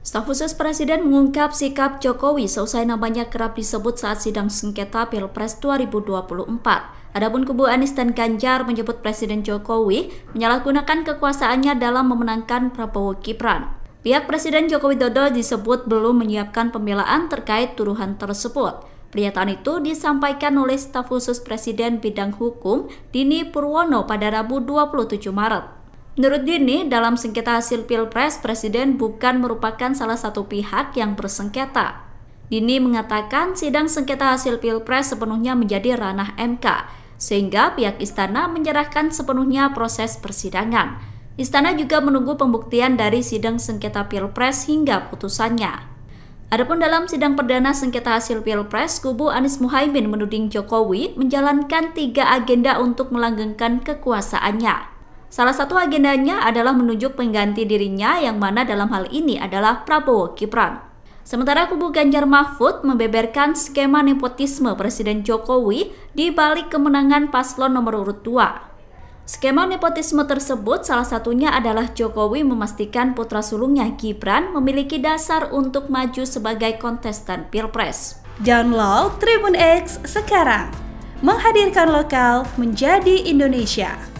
Staf khusus Presiden mengungkap sikap Jokowi seusai namanya kerap disebut saat sidang sengketa Pilpres 2024. Adapun kubu Anies dan Ganjar menyebut Presiden Jokowi menyalahgunakan kekuasaannya dalam memenangkan Prabowo Gibran. Pihak Presiden Joko Widodo disebut belum menyiapkan pembelaan terkait tuduhan tersebut. Pernyataan itu disampaikan oleh staf khusus Presiden Bidang Hukum Dini Purwono pada Rabu 27 Maret. Menurut Dini, dalam sengketa hasil pilpres, presiden bukan merupakan salah satu pihak yang bersengketa. Dini mengatakan sidang sengketa hasil pilpres sepenuhnya menjadi ranah MK, sehingga pihak istana menyerahkan sepenuhnya proses persidangan. Istana juga menunggu pembuktian dari sidang sengketa pilpres hingga putusannya. Adapun dalam sidang perdana sengketa hasil pilpres, kubu Anies Muhaimin menuding Jokowi menjalankan tiga agenda untuk melanggengkan kekuasaannya. Salah satu agendanya adalah menunjuk pengganti dirinya yang mana dalam hal ini adalah Prabowo Gibran. Sementara kubu Ganjar Mahfud membeberkan skema nepotisme Presiden Jokowi di balik kemenangan paslon nomor urut 2. Skema nepotisme tersebut salah satunya adalah Jokowi memastikan putra sulungnya Gibran memiliki dasar untuk maju sebagai kontestan Pilpres. Download Tribun X sekarang. Menghadirkan lokal menjadi Indonesia.